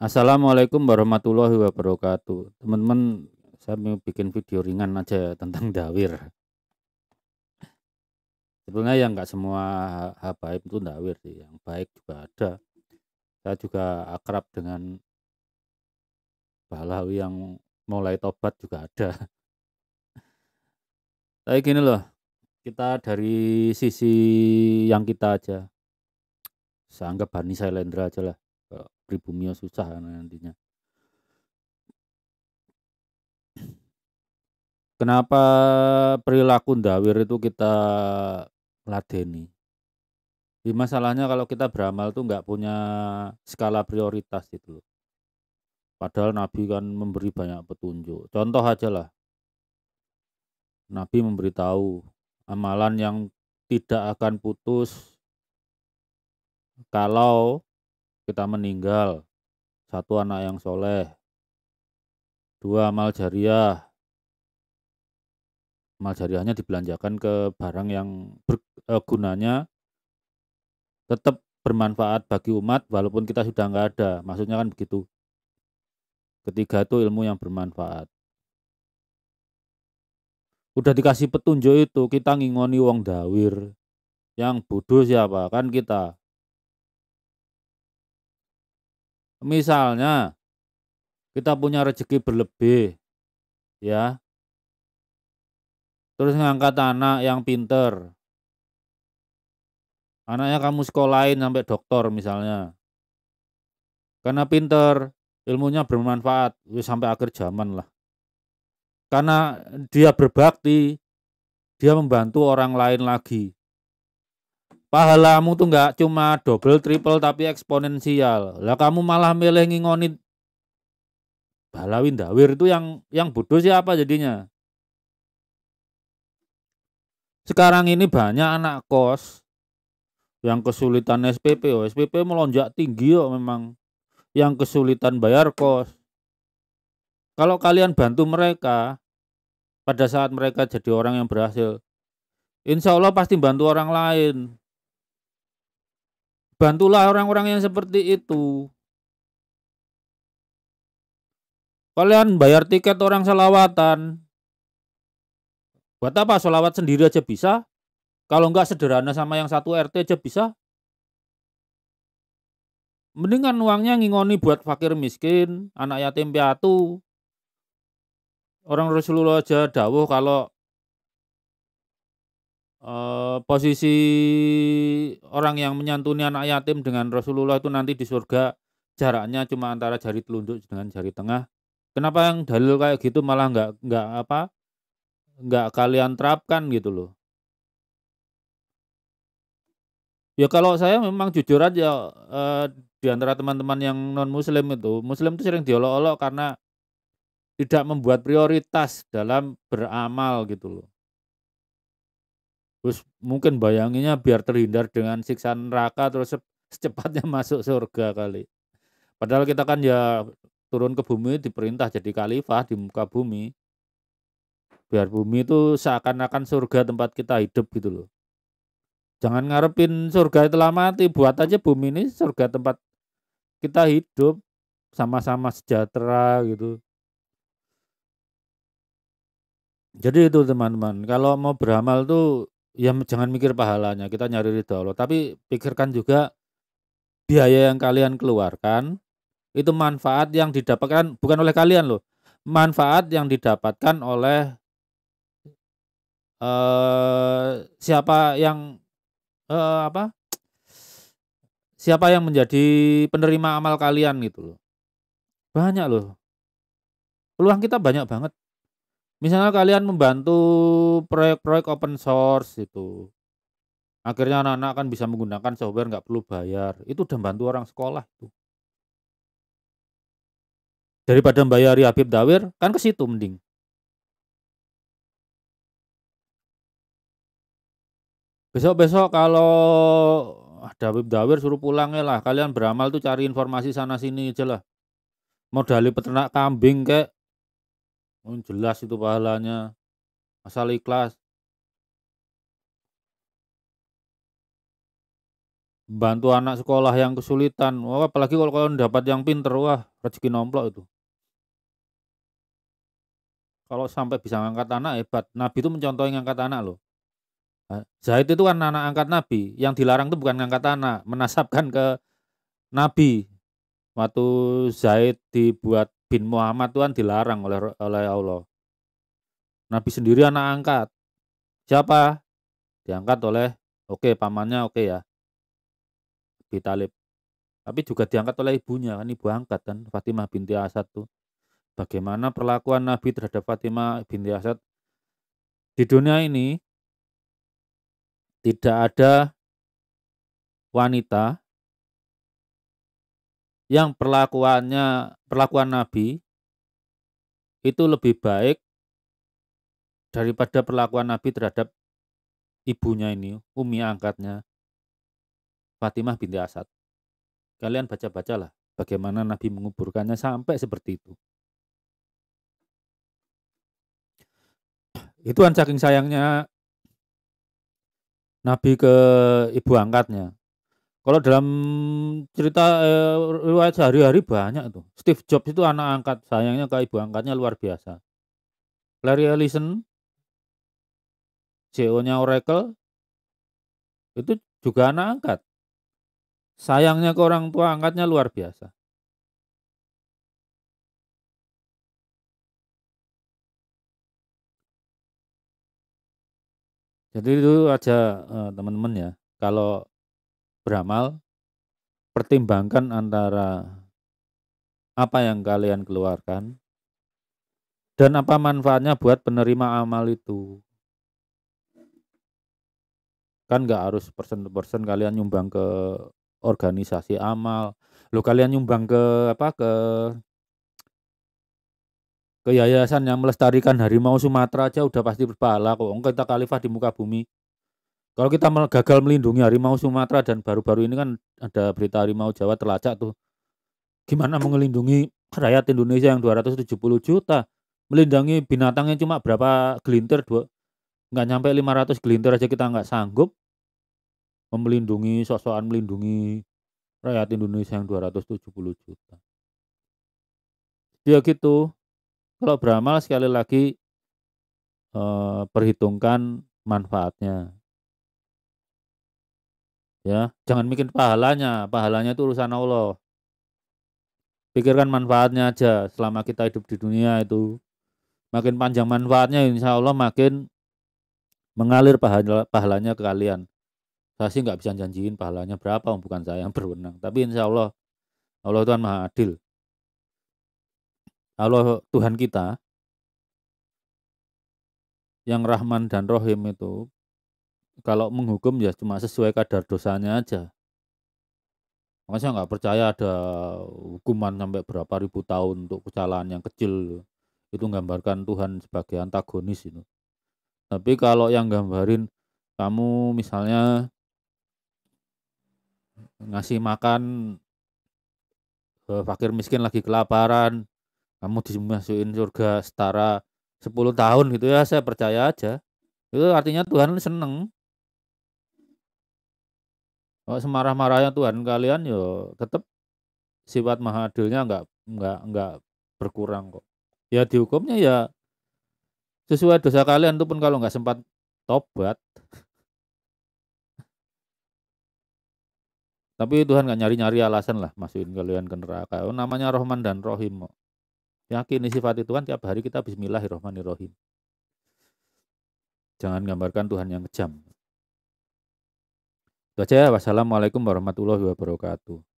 Assalamualaikum warahmatullahi wabarakatuh teman-teman saya mau bikin video ringan aja ya tentang dawir sebenarnya yang nggak semua baik itu dawir sih yang baik juga ada saya juga akrab dengan balawi yang mulai tobat juga ada tapi gini loh kita dari sisi yang kita aja saya anggap Bani Sailendra aja lah pribumi susah kan nantinya kenapa perilaku ndawir itu kita ladeni di masalahnya kalau kita beramal tuh nggak punya skala prioritas itu. loh padahal Nabi kan memberi banyak petunjuk contoh aja lah Nabi memberitahu amalan yang tidak akan putus kalau kita meninggal. Satu anak yang soleh. Dua amal jariah. Amal jariahnya dibelanjakan ke barang yang bergunanya e, gunanya tetap bermanfaat bagi umat walaupun kita sudah nggak ada. Maksudnya kan begitu. Ketiga itu ilmu yang bermanfaat. Udah dikasih petunjuk itu, kita ngingoni wong dawir. Yang bodoh siapa? Kan kita. Misalnya kita punya rezeki berlebih, ya. Terus ngangkat anak yang pinter. Anaknya kamu sekolahin sampai dokter misalnya. Karena pinter, ilmunya bermanfaat sampai akhir zaman lah. Karena dia berbakti, dia membantu orang lain lagi. Pahalamu tuh nggak cuma double, triple, tapi eksponensial. Lah kamu malah milih ngingoni balawin dawir itu yang yang bodoh siapa jadinya? Sekarang ini banyak anak kos yang kesulitan SPP. Oh, SPP melonjak tinggi oh memang. Yang kesulitan bayar kos. Kalau kalian bantu mereka, pada saat mereka jadi orang yang berhasil, insya Allah pasti bantu orang lain. Bantulah orang-orang yang seperti itu. Kalian bayar tiket orang selawatan. Buat apa selawat sendiri aja bisa? Kalau enggak sederhana sama yang satu RT aja bisa? Mendingan uangnya ngingoni buat fakir miskin, anak yatim piatu. Orang Rasulullah aja dawuh kalau Eh, posisi orang yang menyantuni anak yatim dengan Rasulullah itu nanti di surga jaraknya cuma antara jari telunjuk dengan jari tengah. Kenapa yang dalil kayak gitu malah nggak nggak apa nggak kalian terapkan gitu loh? Ya kalau saya memang jujur aja eh, di antara teman-teman yang non Muslim itu, Muslim itu sering diolok-olok karena tidak membuat prioritas dalam beramal gitu loh. Terus mungkin bayanginnya biar terhindar dengan siksa neraka terus secepatnya masuk surga kali. Padahal kita kan ya turun ke bumi diperintah jadi khalifah di muka bumi. Biar bumi itu seakan-akan surga tempat kita hidup gitu loh. Jangan ngarepin surga telah mati, buat aja bumi ini surga tempat kita hidup sama-sama sejahtera gitu. Jadi itu teman-teman, kalau mau beramal tuh ya jangan mikir pahalanya, kita nyari ridho Allah, tapi pikirkan juga biaya yang kalian keluarkan itu manfaat yang didapatkan bukan oleh kalian loh, manfaat yang didapatkan oleh uh, siapa yang uh, apa? Siapa yang menjadi penerima amal kalian gitu loh. Banyak loh. Peluang kita banyak banget misalnya kalian membantu proyek-proyek open source itu akhirnya anak-anak akan bisa menggunakan software nggak perlu bayar itu udah bantu orang sekolah itu daripada membayari Habib Dawir kan ke situ mending besok-besok kalau ada Habib Dawir suruh pulang ya lah kalian beramal tuh cari informasi sana sini aja lah modali peternak kambing kayak Oh, jelas itu pahalanya. Asal ikhlas. Bantu anak sekolah yang kesulitan. Wah, apalagi kalau kalian dapat yang pinter, wah rezeki nomplok itu. Kalau sampai bisa ngangkat anak hebat. Nabi itu mencontohi ngangkat anak loh. Zaid itu kan anak angkat Nabi. Yang dilarang itu bukan ngangkat anak, menasabkan ke Nabi. Waktu Zaid dibuat bin Muhammad Tuhan dilarang oleh oleh Allah. Nabi sendiri anak angkat. Siapa? Diangkat oleh oke okay, pamannya oke okay ya. Abi Talib. Tapi juga diangkat oleh ibunya kan ibu angkat kan Fatimah binti Asad tuh. Bagaimana perlakuan Nabi terhadap Fatimah binti Asad di dunia ini tidak ada wanita yang perlakuannya perlakuan Nabi itu lebih baik daripada perlakuan Nabi terhadap ibunya ini, umi angkatnya Fatimah binti Asad. Kalian baca-bacalah bagaimana Nabi menguburkannya sampai seperti itu. Itu kan saking sayangnya Nabi ke ibu angkatnya. Kalau dalam cerita, riwayat eh, riwayat sehari-hari banyak tuh. Steve Jobs itu anak angkat, sayangnya ke ibu angkatnya luar biasa. Larry Ellison CEO-nya Oracle itu juga anak angkat. Sayangnya ke orang tua angkatnya luar biasa. Jadi itu aja, eh, teman-teman ya, kalau beramal, pertimbangkan antara apa yang kalian keluarkan dan apa manfaatnya buat penerima amal itu. Kan nggak harus persen-persen kalian nyumbang ke organisasi amal. Lo kalian nyumbang ke apa ke ke yayasan yang melestarikan harimau Sumatera aja udah pasti berpahala kok. Kita khalifah di muka bumi kalau kita gagal melindungi harimau Sumatera dan baru-baru ini kan ada berita harimau Jawa terlacak tuh. Gimana mengelindungi rakyat Indonesia yang 270 juta? Melindungi binatangnya cuma berapa gelintir? Dua, nggak nyampe 500 gelintir aja kita nggak sanggup. memelindungi sosokan melindungi rakyat Indonesia yang 270 juta. Ya gitu. Kalau beramal sekali lagi eh, perhitungkan manfaatnya ya jangan mikir pahalanya pahalanya itu urusan Allah pikirkan manfaatnya aja selama kita hidup di dunia itu makin panjang manfaatnya insya Allah makin mengalir pahala, pahalanya ke kalian saya sih nggak bisa janjiin pahalanya berapa oh, bukan saya yang berwenang tapi insya Allah Allah Tuhan Maha Adil Allah Tuhan kita yang Rahman dan Rohim itu kalau menghukum ya cuma sesuai kadar dosanya aja. Makanya saya nggak percaya ada hukuman sampai berapa ribu tahun untuk kesalahan yang kecil. Itu gambarkan Tuhan sebagai antagonis itu. Tapi kalau yang gambarin kamu misalnya ngasih makan eh, fakir miskin lagi kelaparan, kamu dimasukin surga setara 10 tahun gitu ya, saya percaya aja. Itu artinya Tuhan seneng. Kalau semarah-marahnya Tuhan kalian yo tetap sifat maha adilnya nggak nggak nggak berkurang kok. Ya dihukumnya ya sesuai dosa kalian itu pun kalau nggak sempat tobat. Tapi Tuhan nggak nyari-nyari alasan lah masukin kalian ke neraka. Oh, namanya Rohman dan Rohim. Kok. Yakini sifat kan tiap hari kita Bismillahirrohmanirrohim. Jangan gambarkan Tuhan yang kejam. Itu aja. Wassalamualaikum warahmatullahi wabarakatuh.